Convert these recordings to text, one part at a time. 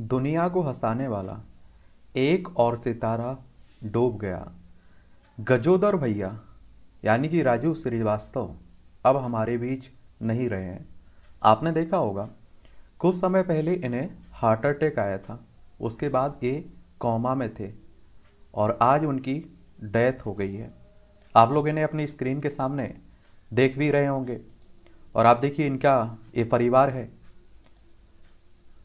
दुनिया को हंसाने वाला एक और सितारा डूब गया गजोदर भैया यानी कि राजू श्रीवास्तव अब हमारे बीच नहीं रहे हैं आपने देखा होगा कुछ समय पहले इन्हें हार्ट अटैक आया था उसके बाद ये कोमा में थे और आज उनकी डेथ हो गई है आप लोग इन्हें अपनी स्क्रीन के सामने देख भी रहे होंगे और आप देखिए इनका ये परिवार है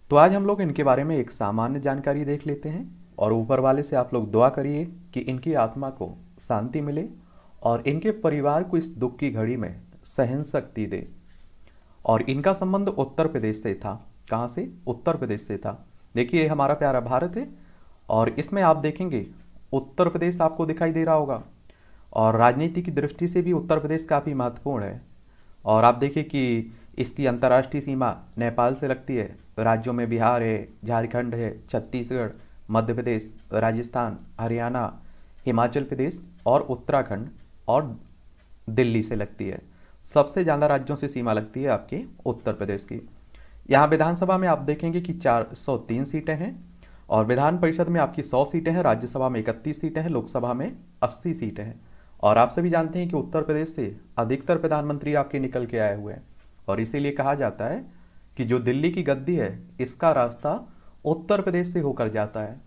तो आज हम लोग इनके बारे में एक सामान्य जानकारी देख लेते हैं और ऊपर वाले से आप लोग दुआ करिए कि इनकी आत्मा को शांति मिले और इनके परिवार को इस दुख की घड़ी में सहन शक्ति दे और इनका संबंध उत्तर प्रदेश से था कहाँ से उत्तर प्रदेश से था देखिए हमारा प्यारा भारत है और इसमें आप देखेंगे उत्तर प्रदेश आपको दिखाई दे रहा होगा और राजनीति की दृष्टि से भी उत्तर प्रदेश काफ़ी महत्वपूर्ण है और आप देखिए कि इसकी अंतर्राष्ट्रीय सीमा नेपाल से लगती है राज्यों में बिहार है झारखंड है छत्तीसगढ़ मध्य प्रदेश राजस्थान हरियाणा हिमाचल प्रदेश और उत्तराखंड और दिल्ली से लगती है सबसे ज़्यादा राज्यों से सीमा लगती है आपकी उत्तर प्रदेश की यहाँ विधानसभा में आप देखेंगे कि 403 सीटें हैं और विधान परिषद में आपकी 100 सीटें हैं राज्यसभा में 31 सीटें हैं लोकसभा में 80 सीटें हैं और आप सभी जानते हैं कि उत्तर प्रदेश से अधिकतर प्रधानमंत्री आपके निकल के आए हुए हैं और इसीलिए कहा जाता है कि जो दिल्ली की गद्दी है इसका रास्ता उत्तर प्रदेश से होकर जाता है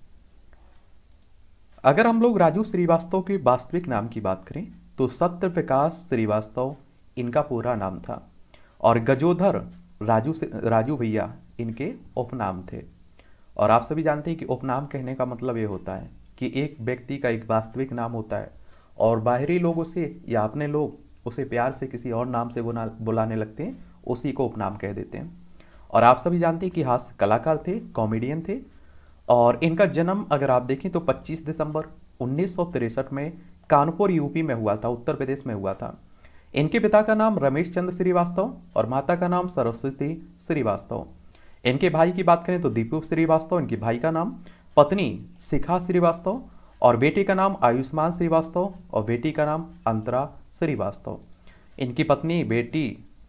अगर हम लोग राजू श्रीवास्तव के वास्तविक नाम की बात करें तो सत्य प्रकाश श्रीवास्तव इनका पूरा नाम था और गजोधर राजू राजू भैया इनके उपनाम थे और आप सभी जानते हैं कि उपनाम कहने का मतलब ये होता है कि एक व्यक्ति का एक वास्तविक नाम होता है और बाहरी लोग उसे या अपने लोग उसे प्यार से किसी और नाम से बुला बुलाने लगते हैं उसी को उपनाम कह देते हैं और आप सभी जानते हैं कि हास्य कलाकार थे कॉमेडियन थे और इनका जन्म अगर आप देखें तो 25 दिसंबर उन्नीस में कानपुर यूपी में हुआ था उत्तर प्रदेश में हुआ था इनके पिता का नाम रमेश चंद्र श्रीवास्तव और माता का नाम सरस्वती श्रीवास्तव इनके भाई की बात करें तो दीपू श्रीवास्तव इनके भाई का नाम पत्नी शिखा श्रीवास्तव और बेटे का नाम आयुष्मान श्रीवास्तव और बेटी का नाम अंतरा श्रीवास्तव इनकी पत्नी बेटी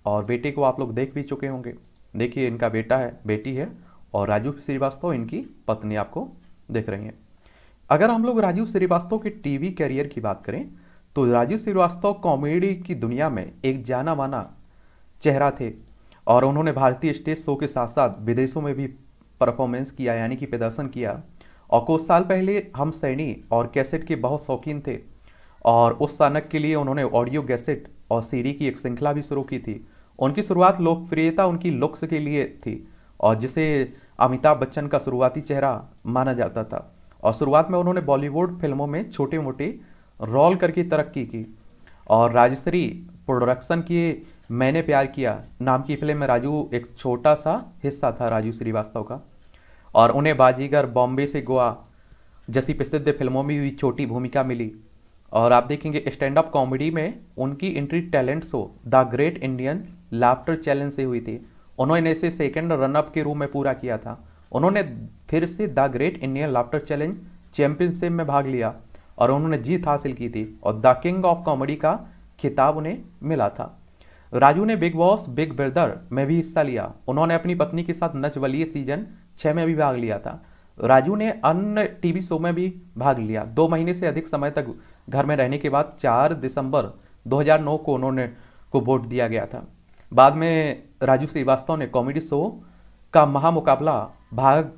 और बेटे को आप लोग देख भी चुके होंगे देखिए इनका बेटा है बेटी है और राजू श्रीवास्तव इनकी पत्नी आपको देख रही हैं अगर हम लोग राजीव श्रीवास्तव के टीवी करियर की बात करें तो राजीव श्रीवास्तव कॉमेडी की दुनिया में एक जाना माना चेहरा थे और उन्होंने भारतीय स्टेज शो के साथ साथ विदेशों में भी परफॉर्मेंस किया यानी कि प्रदर्शन किया और कुछ साल पहले हम सैनी और कैसेट के बहुत शौकीन थे और उस सानक के लिए उन्होंने ऑडियो गैसेट और सीडी की एक श्रृंखला भी शुरू की थी उनकी शुरुआत लोकप्रियता उनकी लुक्स के लिए थी और जिसे अमिताभ बच्चन का शुरुआती चेहरा माना जाता था और शुरुआत में उन्होंने बॉलीवुड फिल्मों में छोटे मोटे रोल करके तरक्की की और राजश्री प्रोडक्शन की मैंने प्यार किया नाम की फिल्म में राजू एक छोटा सा हिस्सा था राजू श्रीवास्तव का और उन्हें बाजीगर बॉम्बे से गोवा जैसी प्रसिद्ध फिल्मों में भी छोटी भूमिका मिली और आप देखेंगे स्टैंड अप कॉमेडी में उनकी entry talent show the great Indian laughter challenge से हुई थी उन्होंने इसे सेकेंड रनअप के रूप में पूरा किया था उन्होंने फिर से the great Indian laughter challenge championship में भाग लिया और उन्होंने जीत हासिल की थी और द किंग ऑफ कॉमेडी का खिताब उन्हें मिला था राजू ने बिग बॉस बिग ब्रदर में भी हिस्सा लिया उन्होंने अपनी पत्नी के साथ नच बलिए सीजन छः में भी भाग लिया था राजू ने अन्य टीवी शो में भी भाग लिया दो महीने से अधिक समय तक घर में रहने के बाद चार दिसंबर 2009 को उन्होंने को वोट दिया गया था बाद में राजू श्रीवास्तव ने कॉमेडी शो का महामुकाबला भाग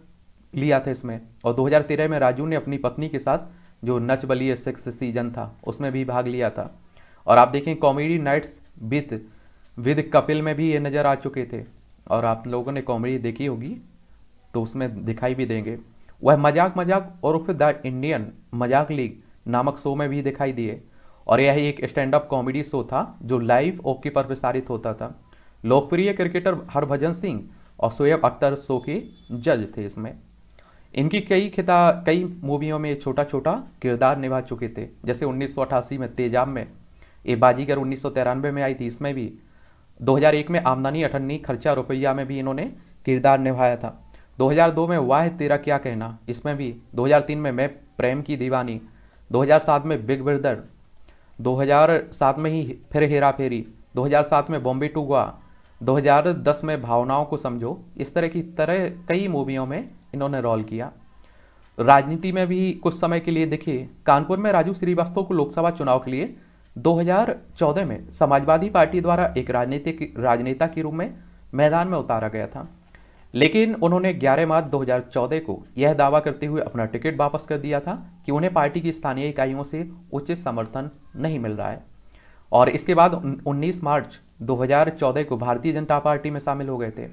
लिया था इसमें और 2013 में राजू ने अपनी पत्नी के साथ जो नच बलिए सिक्स सीजन था उसमें भी भाग लिया था और आप देखें comedy nights with with Kapil में भी ये नज़र आ चुके थे और आप लोगों ने कॉमेडी देखी होगी तो उसमें दिखाई भी देंगे वह मजाक मजाक और द इंडियन मजाक लीग नामक शो में भी दिखाई दिए और यह एक स्टैंड अप कॉमेडी शो था जो लाइव ओके पर प्रसारित होता था लोकप्रिय क्रिकेटर हरभजन सिंह और शोएब अख्तर शो के जज थे इसमें इनकी कई खिता कई मूवियों में छोटा छोटा किरदार निभा चुके थे जैसे उन्नीस में तेजाब में ये बाजीगर उन्नीस में आई थी इसमें भी 2001 में आमदनी अठन्नी खर्चा रुपया में भी इन्होंने किरदार निभाया था 2002 में वाह तेरा क्या कहना इसमें भी 2003 में मैं प्रेम की दीवानी 2007 में बिग ब्रदर 2007 में ही फिर हेरा फेरी 2007 में बॉम्बे टू हज़ार 2010 में भावनाओं को समझो इस तरह की तरह कई मूवियों में इन्होंने रोल किया राजनीति में भी कुछ समय के लिए देखिए कानपुर में राजू श्रीवास्तव को लोकसभा चुनाव के लिए 2014 में समाजवादी पार्टी द्वारा एक राजनीतिक राजनेता के रूप में मैदान में उतारा गया था लेकिन उन्होंने 11 मार्च 2014 को यह दावा करते हुए अपना टिकट वापस कर दिया था कि उन्हें पार्टी की स्थानीय इकाइयों से उचित समर्थन नहीं मिल रहा है और इसके बाद 19 मार्च 2014 को भारतीय जनता पार्टी में शामिल हो गए थे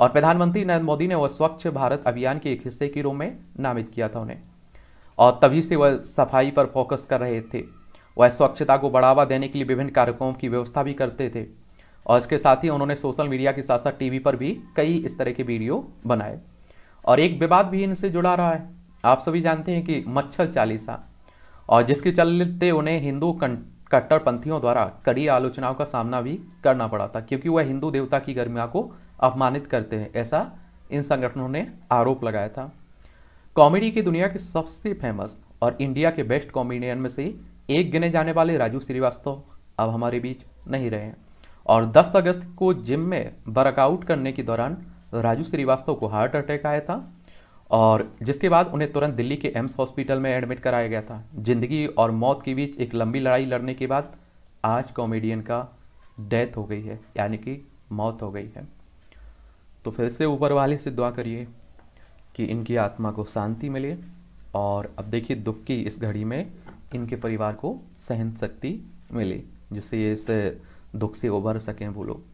और प्रधानमंत्री नरेंद्र मोदी ने वह स्वच्छ भारत अभियान के एक हिस्से के रूप में नामित किया था उन्हें और तभी से वह सफाई पर फोकस कर रहे थे वह स्वच्छता को बढ़ावा देने के लिए विभिन्न कार्यक्रमों की व्यवस्था भी करते थे और इसके साथ ही उन्होंने सोशल मीडिया के साथ साथ टीवी पर भी कई इस तरह के वीडियो बनाए और एक विवाद भी इनसे जुड़ा रहा है आप सभी जानते हैं कि मच्छर चालीसा और जिसके चलते उन्हें हिंदू कट्टरपंथियों द्वारा कड़ी आलोचनाओं का सामना भी करना पड़ा था क्योंकि वह हिंदू देवता की गर्मिया को अपमानित करते हैं ऐसा इन संगठनों ने आरोप लगाया था कॉमेडी की दुनिया के सबसे फेमस और इंडिया के बेस्ट कॉमेडियन में से एक गिने जाने वाले राजू श्रीवास्तव अब हमारे बीच नहीं रहे हैं और 10 अगस्त को जिम में वर्कआउट करने के दौरान राजू श्रीवास्तव को हार्ट अटैक आया था और जिसके बाद उन्हें तुरंत दिल्ली के एम्स हॉस्पिटल में एडमिट कराया गया था जिंदगी और मौत के बीच एक लंबी लड़ाई लड़ने के बाद आज कॉमेडियन का डेथ हो गई है यानी कि मौत हो गई है तो फिर से ऊपर वाले से दुआ करिए कि इनकी आत्मा को शांति मिले और अब देखिए दुख की इस घड़ी में इनके परिवार को सहन शक्ति मिले जिससे इस दुख से उभर सकें वो लोग